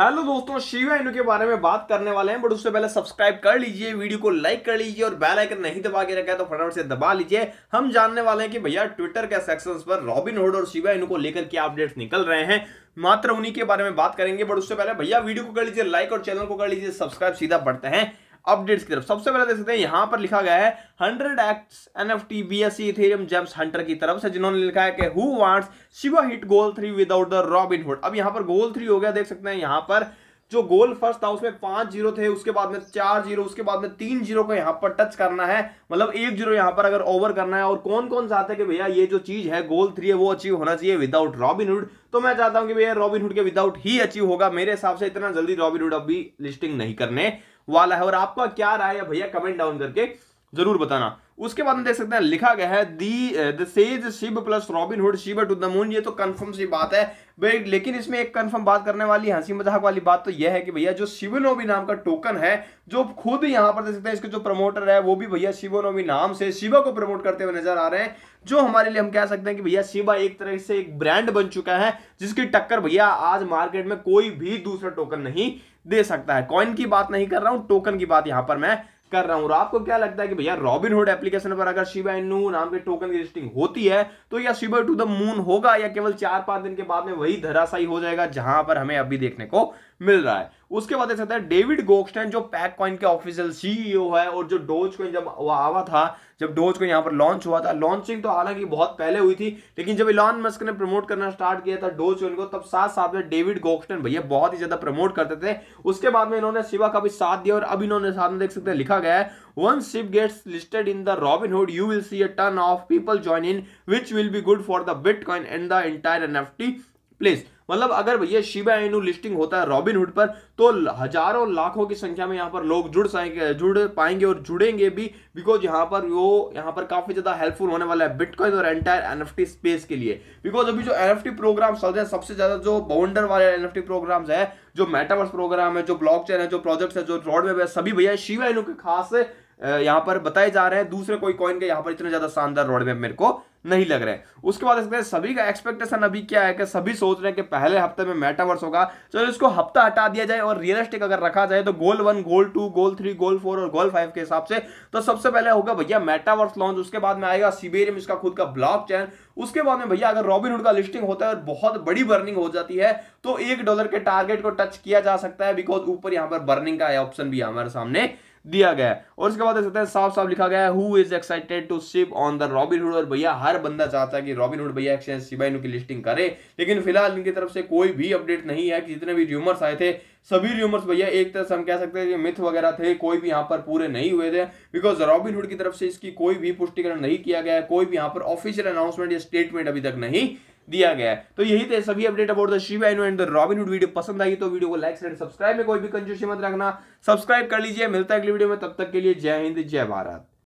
hello दोस्तों शिवा इनू के बारे में बात करने वाले हैं बट उससे पहले सब्सक्राइब कर लीजिए वीडियो को लाइक कर लीजिए और बेल आइकन नहीं दबा के रखा है तो फटाफट से दबा लीजिए हम जानने वाले हैं कि भैया ट्विटर के सेक्शन पर रॉबिन हुड और शिवा इनू को लेकर क्या अपडेट्स निकल रहे हैं मात्र उन्हीं के बारे में बात करेंगे बट उससे पहले भैया वीडियो को कर लीजिए लाइक और चैनल को कर लीजिए सब्सक्राइब सीधा बढ़ते हैं अपडेट्स की तरफ सबसे पहले देख सकते हैं यहां पर लिखा गया है hundred x N F T B S C Ethereum James Hunter की तरफ से जिन्होंने लिखा है कि who wants Shiba hit goal three without the Robinhood अब यहां पर गोल थ्री हो गया देख सकते हैं यहां पर जो गोल फर्स्ट था उसमें पांच जीरो थे उसके बाद में चार जीरो उसके बाद में तीन जीरो को यहां पर टच करना है मतलब एक जीरो यहां पर अगर ओवर करना है और कौन कौन चाहते हैं कि भैया ये जो चीज है गोल थ्री है वो अचीव होना चाहिए विदाउट रॉबिनहुड तो मैं चाहता हूँ कि भैया रॉबिनहुड के विदाउट ही अचीव होगा मेरे हिसाब से इतना जल्दी रॉबिनहुड अभी लिस्टिंग नहीं करने वाला है और आपका क्या राय है भैया कमेंट डाउन करके जरूर बताना उसके बाद हम देख सकते हैं लिखा गया है the the says Shib plus Robinhood to the moon ये तो कंफर्म सी बात है लेकिन इसमें एक कंफर्म बात करने वाली हंसी मजाक वाली बात तो यह है कि भैया जो शिवनोबी नाम का टोकन है जो खुद यहाँ पर देख सकते हैं इसके जो प्रमोटर है वो भी भैया शिवनोबी नाम से शिवा को प्रमोट करते हुए नजर आ रहे हैं जो हमारे लिए हम कह सकते हैं कि भैया शिवा एक तरह से एक ब्रांड बन चुका है जिसकी टक्कर भैया आज मार्केट में कोई भी दूसरा टोकन नहीं दे सकता है कॉइन की बात नहीं कर रहा हूं टोकन की बात यहां पर मैं कर रहा हूं और आपको क्या लगता है कि भैया हुड एप्लीकेशन पर अगर शिवा इनू नाम के टोकन की लिस्टिंग होती है तो या शिवा टू द मून होगा या केवल चार पांच दिन के बाद में वही धराशाई हो जाएगा जहां पर हमें अभी देखने को मिल रहा है उसके बाद ऐसा डेविड गोक्सटन जो पैक कॉइन के ऑफिशियल सीईओ है और जो डोज कॉइन जब आवा था जब डोज को यहाँ पर लॉन्च हुआ था लॉन्चिंग तो हालांकि बहुत पहले हुई थी लेकिन जब इलॉन मस्क ने प्रमोट करना स्टार्ट किया था डोज को तब साथ साथ में डेविड गोक्सटन भैया बहुत ही ज्यादा प्रमोट करते थे उसके बाद में इन्होंने शिवा का भी साथ दिया और अब इन्होंने साथ में देख सकते हैं लिखा गया है one Shib gets listed in the hood you will see a ton of people join in which will be good for the coin and the entire NFT place मतलब अगर भैया शिबा एनु लिस्टिंग होता है रॉबिनहुड पर तो हजारों लाखों की संख्या में यहाँ पर लोग जुड़ सकेंगे जुड़ पाएंगे और जुड़ेंगे भी बिकॉज यहाँ पर वो यहाँ पर काफी ज्यादा हेल्पफुल होने वाला है बिटकॉइन और एंटायर एनएफटी स्पेस के लिए बिकॉज अभी जो एनएफटी प्रोग्राम चल रहे हैं सबसे ज्यादा जो बाउंडर वाले एन एफ है जो मेटावर्स प्रोग्राम है जो ब्लॉक है जो प्रोजेक्ट है जो ब्रॉडवेब है सभी भैया शिवा एनु के खास यहाँ पर बताए जा रहे हैं दूसरे कोई कॉइन के यहाँ पर इतने ज्यादा शानदार रोडमेप मेरे को नहीं लग रहे उसके बाद सकते हैं सभी का एक्सपेक्टेशन अभी क्या है कि सभी सोच रहे हैं कि पहले हफ्ते में मेटावर्स होगा चलो इसको हफ्ता हटा दिया जाए और रियलिस्टिक अगर रखा जाए तो goal one goal two goal three goal four और गोल फाइव के हिसाब से तो सबसे पहले होगा भैया मेटावर्स लॉन्च उसके बाद में आएगा सीबेरियम इसका खुद का ब्लॉक चैन उसके बाद में भैया अगर रॉबिनहुड का लिस्टिंग होता है और बहुत बड़ी बर्निंग हो जाती है तो एक डॉलर के टारगेट को टच किया जा सकता है बिकॉज ऊपर यहां पर बर्निंग का ऑप्शन भी हमारे सामने दिया गया है और इसके बाद देख सकते हैं साफ साफ लिखा गया है who is excited to Shib on the hood और भैया हर बंदा चाहता है कि हुड भैया एक्सचेंज शिबाइनु की लिस्टिंग करे लेकिन फिलहाल इनकी तरफ से कोई भी अपडेट नहीं है कि जितने भी र्यूमर्स आए थे सभी र्यूमर्स भैया एक तरह से हम कह सकते हैं कि मिथ वगैरह थे कोई भी यहाँ पर पूरे नहीं हुए थे बिकॉज रॉबिन हुड की तरफ से इसकी कोई भी पुष्टिकरण नहीं किया गया कोई भी यहाँ पर ऑफिशियल अनाउंसमेंट या स्टेटमेंट अभी तक नहीं दिया गया है तो यही थे सभी update about the Shiba and the Robinhood video पसंद आई तो वीडियो को लाइक शेयर सब्सक्राइब में कोई भी कंजूसी मत रखना सब्सक्राइब कर लीजिए मिलता है अगली वीडियो में तब तक के लिए जय हिंद जय भारत